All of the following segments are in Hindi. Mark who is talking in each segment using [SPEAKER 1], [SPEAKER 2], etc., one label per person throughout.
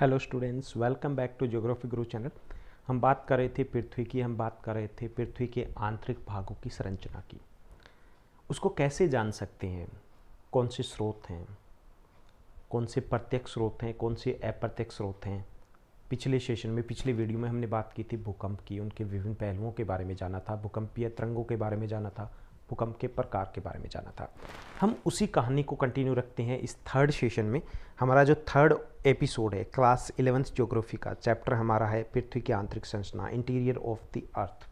[SPEAKER 1] hello students welcome back to geography Guru channel हम बात कर रहे थे पृथ्वी की हम बात कर रहे थे पृथ्वी के आंतरिक भागों की संरचना की उसको कैसे जान सकते हैं कौन से स्रोत हैं कौन से प्रत्यक्ष स्रोत हैं कौन से अप्रत्यक्ष स्रोत हैं पिछले सेशन में पिछले वीडियो में हमने बात की थी भूकंप की उनके विभिन्न पहलुओं के बारे में जाना था भूकंपीय तरंगों के बारे में जाना था भूकंप के प्रकार के बारे में जाना था हम उसी कहानी को कंटिन्यू रखते हैं इस थर्ड सेशन में हमारा जो थर्ड एपिसोड है क्लास इलेवेंथ ज्योग्राफी का चैप्टर हमारा है पृथ्वी की आंतरिक संरचना इंटीरियर ऑफ द अर्थ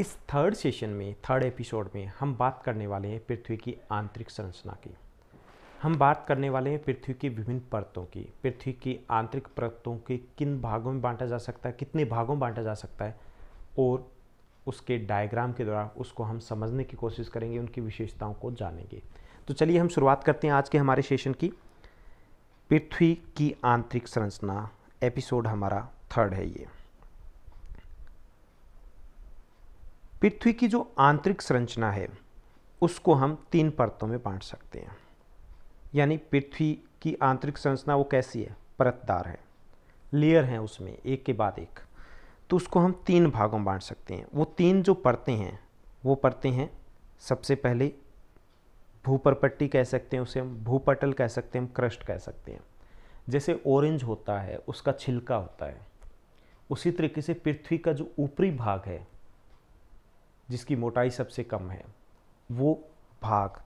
[SPEAKER 1] इस थर्ड सेशन में थर्ड एपिसोड में हम बात करने वाले हैं पृथ्वी की आंतरिक संरचना की हम बात करने वाले हैं पृथ्वी की विभिन्न परतों की पृथ्वी की आंतरिक परतों के किन भागों में बांटा जा सकता है कितने भागों में बांटा जा सकता है और उसके डायग्राम के द्वारा उसको हम समझने की कोशिश करेंगे उनकी विशेषताओं को जानेंगे तो चलिए हम शुरुआत करते हैं आज के हमारे सेशन की पृथ्वी की आंतरिक संरचना एपिसोड हमारा थर्ड है ये पृथ्वी की जो आंतरिक संरचना है उसको हम तीन परतों में बांट सकते हैं यानी पृथ्वी की आंतरिक संरचना वो कैसी है परतदार है लेयर हैं उसमें एक के बाद एक तो उसको हम तीन भागों में बांट सकते हैं वो तीन जो परते हैं वो परतें हैं सबसे पहले भूपरपट्टी कह सकते हैं उसे हम भूपटल कह सकते हैं हम क्रस्ट कह सकते हैं जैसे ऑरेंज होता है उसका छिलका होता है उसी तरीके से पृथ्वी का जो ऊपरी भाग है जिसकी मोटाई सबसे कम है वो भाग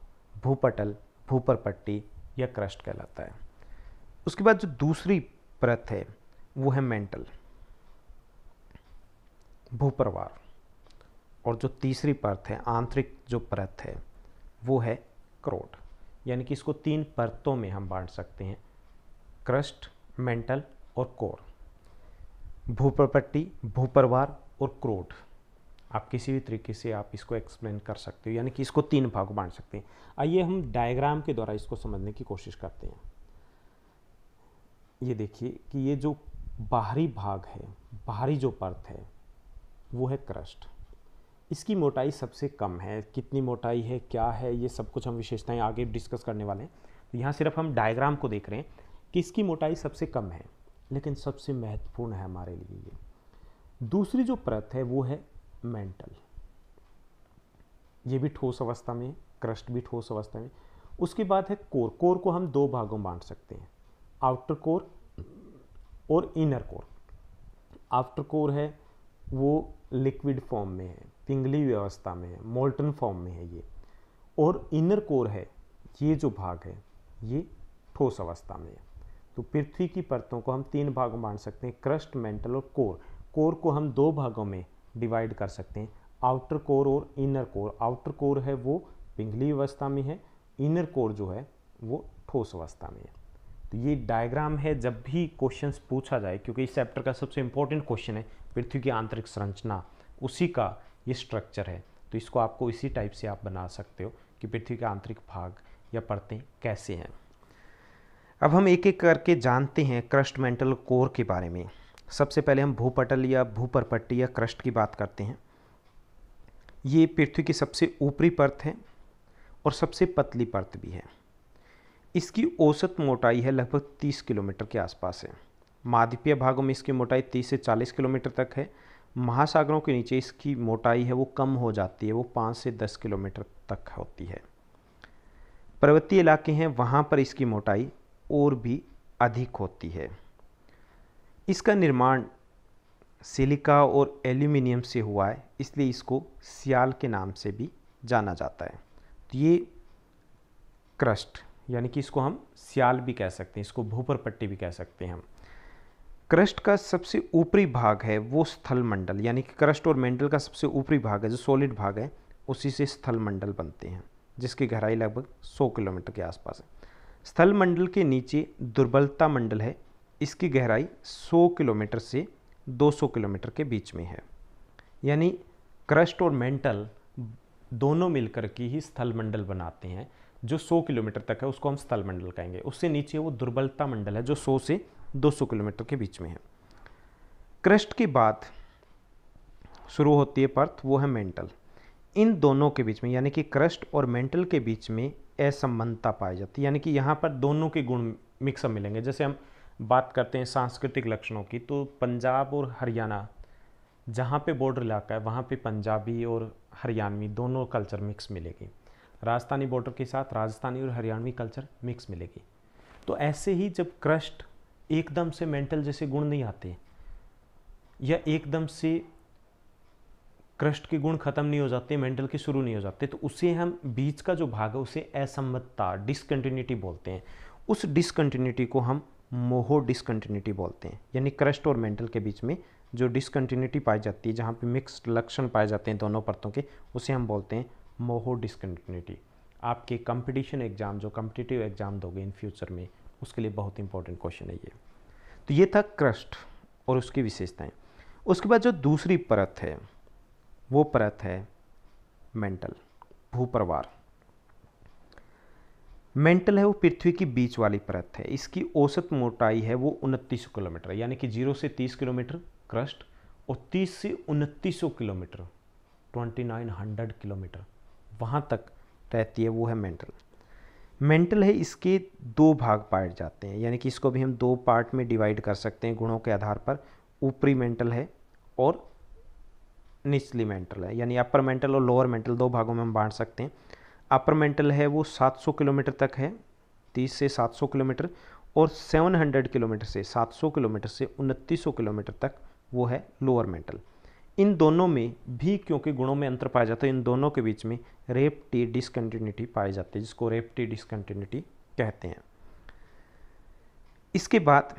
[SPEAKER 1] भूपटल भूपरपट्टी या क्रस्ट कहलाता है उसके बाद जो दूसरी परत है वो है मेंटल भूपरवार और जो तीसरी परत है आंतरिक जो परत है वो है क्रोट यानी कि इसको तीन परतों में हम बांट सकते हैं क्रस्ट मेंटल और कोर भूपर भूपरवार और क्रोट आप किसी भी तरीके से आप इसको एक्सप्लेन कर सकते हो यानी कि इसको तीन भाग बांट सकते हैं आइए हम डायग्राम के द्वारा इसको समझने की कोशिश करते हैं ये देखिए कि ये जो बाहरी भाग है बाहरी जो परत है वो है क्रस्ट इसकी मोटाई सबसे कम है कितनी मोटाई है क्या है ये सब कुछ हम विशेषताएं आगे डिस्कस करने वाले हैं तो यहाँ सिर्फ हम डायग्राम को देख रहे हैं कि इसकी मोटाई सबसे कम है लेकिन सबसे महत्वपूर्ण है हमारे लिए ये दूसरी जो परत है वो है मेंटल ये भी ठोस अवस्था में क्रस्ट भी ठोस अवस्था में उसके बाद है कोर कोर को हम दो भागों में बांट सकते हैं आउटर कोर और इनर कोर आउटर कोर है वो लिक्विड फॉर्म में है पिंगली व्यवस्था में है मोल्टन फॉर्म में है ये और इनर कोर है ये जो भाग है ये ठोस अवस्था में है तो पृथ्वी की परतों को हम तीन भागों में बांट सकते हैं क्रस्ट मेंटल और कोर कोर को हम दो भागों में डिवाइड कर सकते हैं आउटर कोर और इनर कोर आउटर कोर है वो पिंगली अवस्था में है इनर कोर जो है वो ठोस अवस्था में है तो ये डायग्राम है जब भी क्वेश्चंस पूछा जाए क्योंकि इस चैप्टर का सबसे इम्पोर्टेंट क्वेश्चन है पृथ्वी की आंतरिक संरचना उसी का ये स्ट्रक्चर है तो इसको आपको इसी टाइप से आप बना सकते हो कि पृथ्वी का आंतरिक भाग या परतें कैसे हैं अब हम एक एक करके जानते हैं क्रस्ट मेंटल कोर के बारे में सबसे पहले हम भूपटल या भूपरपट्टी या क्रस्ट की बात करते हैं ये पृथ्वी की सबसे ऊपरी परत है और सबसे पतली परत भी है इसकी औसत मोटाई है लगभग 30 किलोमीटर के आसपास है माध्यपीय भागों में इसकी मोटाई 30 से 40 किलोमीटर तक है महासागरों के नीचे इसकी मोटाई है वो कम हो जाती है वो 5 से 10 किलोमीटर तक होती है पर्वतीय इलाके हैं वहाँ पर इसकी मोटाई और भी अधिक होती है इसका निर्माण सिलिका और एल्यूमिनियम से हुआ है इसलिए इसको सियाल के नाम से भी जाना जाता है तो ये क्रस्ट यानी कि इसको हम सियाल भी कह सकते हैं इसको भूपर पट्टी भी कह सकते हैं हम क्रस्ट का सबसे ऊपरी भाग है वो स्थल मंडल यानी कि क्रस्ट और मेंटल का सबसे ऊपरी भाग है जो सॉलिड भाग है उसी से स्थल मंडल बनते हैं जिसकी गहराई लगभग 100 किलोमीटर के आसपास है स्थल मंडल के नीचे दुर्बलता मंडल है इसकी गहराई 100 किलोमीटर से 200 किलोमीटर के बीच में है यानी क्रस्ट और मेंटल दोनों मिलकर के ही स्थल मंडल बनाते हैं जो 100 किलोमीटर तक है उसको हम स्थल मंडल कहेंगे उससे नीचे वो दुर्बलता मंडल है जो 100 से 200 किलोमीटर के बीच में है क्रस्ट की बात शुरू होती है पर्थ वो है मेंटल इन दोनों के बीच में यानी कि क्रस्ट और मेंटल के बीच में असंबंधता पाई जाती है यानी कि यहाँ पर दोनों के गुण मिक्सअप मिलेंगे जैसे हम बात करते हैं सांस्कृतिक लक्षणों की तो पंजाब और हरियाणा जहाँ पे बॉर्डर इलाका है वहाँ पे पंजाबी और हरियाणवी दोनों कल्चर मिक्स मिलेगी राजस्थानी बॉर्डर के साथ राजस्थानी और हरियाणवी कल्चर मिक्स मिलेगी तो ऐसे ही जब क्रस्ट एकदम से मेंटल जैसे गुण नहीं आते या एकदम से क्रस्ट के गुण खत्म नहीं हो जाते मेंटल के शुरू नहीं हो जाते तो उसे हम बीच का जो भाग है उसे असम्मतता डिसकंटिन्यूटी बोलते हैं उस डिसकंटिन्यूटी को हम मोहो डिसकंटिन्यूटी बोलते हैं यानी क्रस्ट और मेंटल के बीच में जो डिसकंटिन्यूटी पाई जाती है जहाँ पे मिक्स्ड लक्षण पाए जाते हैं दोनों परतों के उसे हम बोलते हैं मोहो डिसकंटिन्यूटी आपके कंपटीशन एग्ज़ाम जो कम्पिटिटिव एग्ज़ाम दोगे इन फ्यूचर में उसके लिए बहुत इंपॉर्टेंट क्वेश्चन है ये तो ये था क्रस्ट और उसकी विशेषताएं उसके बाद जो दूसरी परत है वो परत है मेंटल भूपरवार मेंटल है वो पृथ्वी की बीच वाली परत है इसकी औसत मोटाई है वो उनतीस किलोमीटर यानी कि जीरो से तीस किलोमीटर क्रस्ट और तीस से उनतीस kilometre twenty nine hundred kilometre वहाँ तक रहती है वो है मेंटल मेंटल है इसके दो भाग पाए जाते हैं यानी कि इसको भी हम दो पार्ट में डिवाइड कर सकते हैं गुणों के आधार पर ऊपरी मेंटल है और निचली मेंटल है यानी अपर मेंटल और लोअर मेंटल दो भागों में हम बांट सकते हैं अपर मेंटल है वो 700 किलोमीटर तक है 30 से 700 किलोमीटर और 700 किलोमीटर से 700 किलोमीटर से 2900 किलोमीटर तक वो है लोअर मेंटल इन दोनों में भी क्योंकि गुणों में अंतर पाया जाता है इन दोनों के बीच में रेप टी डिसकंटिन्यूटी पाई जाती है जिसको रेप टी डिसकंटिन्यूटी कहते हैं इसके बाद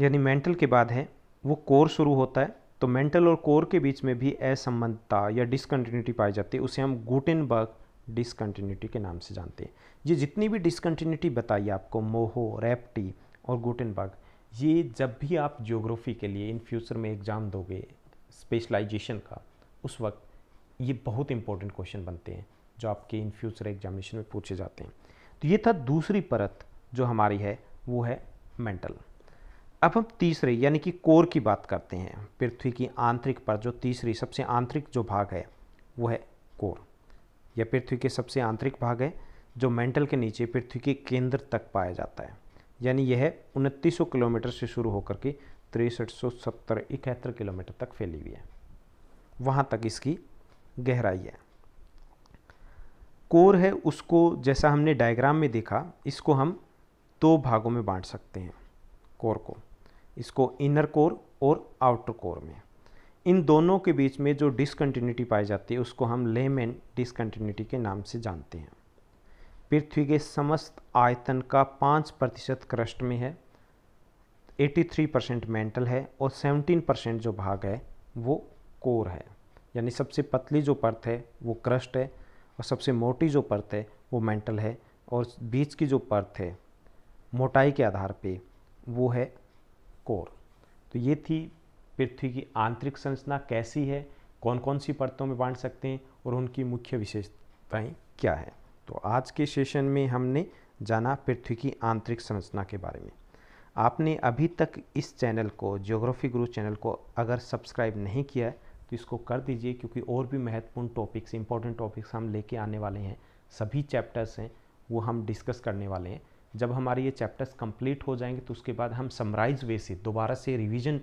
[SPEAKER 1] यानी मेंटल के बाद है वो कोर शुरू होता है तो मेंटल और कोर के बीच में भी असंबद्धता या डिसकंटिन्यूटी पाई जाती है उसे हम गुटेनबर्ग डिसकंटिन्यूटी के नाम से जानते हैं ये जितनी भी डिसकंटिन्यूटी बताई आपको मोहो रेप्टी और गुटेनबर्ग ये जब भी आप ज्योग्राफी के लिए इन फ्यूचर में एग्ज़ाम दोगे स्पेशलाइजेशन का उस वक्त ये बहुत इंपॉर्टेंट क्वेश्चन बनते हैं जो आपके इन फ्यूचर एग्जामिनेशन में पूछे जाते हैं तो ये था दूसरी परत जो हमारी है वो है मेंटल अब हम तीसरे यानी कि कोर की बात करते हैं पृथ्वी की आंतरिक पर जो तीसरी सबसे आंतरिक जो भाग है वो है कोर यह पृथ्वी के सबसे आंतरिक भाग है जो मेंटल के नीचे पृथ्वी के केंद्र तक पाया जाता है यानी यह उनतीस किलोमीटर से शुरू होकर के तिरसठ सौ सत्तर इकहत्तर किलोमीटर तक फैली हुई है वहाँ तक इसकी गहराई है कोर है उसको जैसा हमने डायग्राम में देखा इसको हम दो भागों में बांट सकते हैं कोर को इसको इनर कोर और आउटर कोर में इन दोनों के बीच में जो डिसकंटिन्यूटी पाई जाती है उसको हम लेमेन डिसकन्टीन्यूटी के नाम से जानते हैं पृथ्वी के समस्त आयतन का पाँच प्रतिशत क्रस्ट में है 83 परसेंट मेंटल है और 17 परसेंट जो भाग है वो कोर है यानी सबसे पतली जो परत है वो क्रस्ट है और सबसे मोटी जो परत है वो मेंटल है और बीच की जो परत है मोटाई के आधार पे वो है कोर तो ये थी पृथ्वी की आंतरिक संरचना कैसी है कौन कौन सी परतों में बांट सकते हैं और उनकी मुख्य विशेषताएं क्या है तो आज के सेशन में हमने जाना पृथ्वी की आंतरिक संरचना के बारे में आपने अभी तक इस चैनल को ज्योग्राफी गुरु चैनल को अगर सब्सक्राइब नहीं किया है तो इसको कर दीजिए क्योंकि और भी महत्वपूर्ण टॉपिक्स इंपॉर्टेंट टॉपिक्स हम लेके आने वाले हैं सभी चैप्टर्स हैं वो हम डिस्कस करने वाले हैं जब हमारे ये चैप्टर्स कंप्लीट हो जाएंगे तो उसके बाद हम समराइज वे से दोबारा से रिविज़न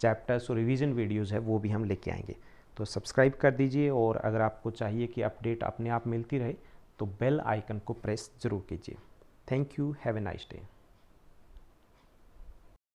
[SPEAKER 1] चैप्टर्स और रिविज़न वीडियोज़ है वो भी हम लेके आएंगे तो सब्सक्राइब कर दीजिए और अगर आपको चाहिए कि अपडेट अपने आप मिलती रहे तो बेल आइकन को प्रेस ज़रूर कीजिए thank you have a nice day